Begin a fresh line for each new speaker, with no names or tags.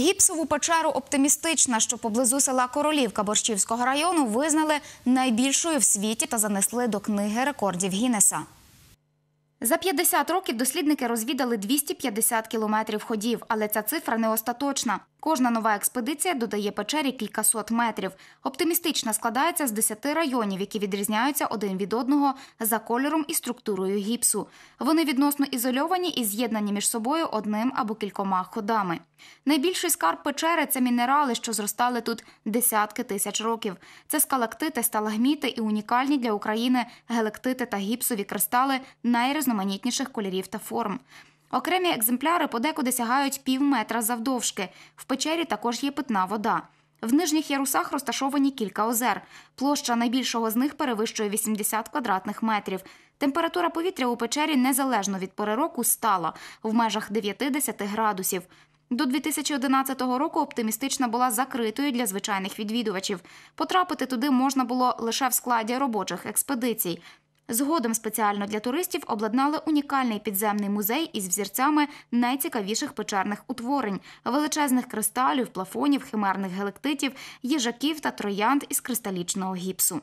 Гіпсову печеру оптимістична, що поблизу села Королівка Борщівського району визнали найбільшою в світі та занесли до книги рекордів Гіннеса. За 50 років дослідники розвідали 250 кілометрів ходів, але ця цифра не остаточна. Кожна нова експедиція додає печері кількасот метрів. Оптимістично складається з десяти районів, які відрізняються один від одного за кольором і структурою гіпсу. Вони відносно ізольовані і з'єднані між собою одним або кількома ходами. Найбільший скарб печери це мінерали, що зростали тут десятки тисяч років. Це скалактити, сталагміти і унікальні для України гелектити та гіпсові кристали найрізноманітніших кольорів та форм. Окремі екземпляри подекуди сягають пів метра завдовжки. В печері також є питна вода. В нижніх ярусах розташовані кілька озер. Площа найбільшого з них перевищує 80 квадратних метрів. Температура повітря у печері незалежно від пори року стала в межах 9-10 градусів. До 2011 року оптимістична була закритою для звичайних відвідувачів. Потрапити туди можна було лише в складі робочих експедицій. Згодом спеціально для туристів обладнали унікальний підземний музей із взірцями найцікавіших печерних утворень, величезних кристалів, плафонів, химерних гелектитів, їжаків та троянд із кристалічного гіпсу.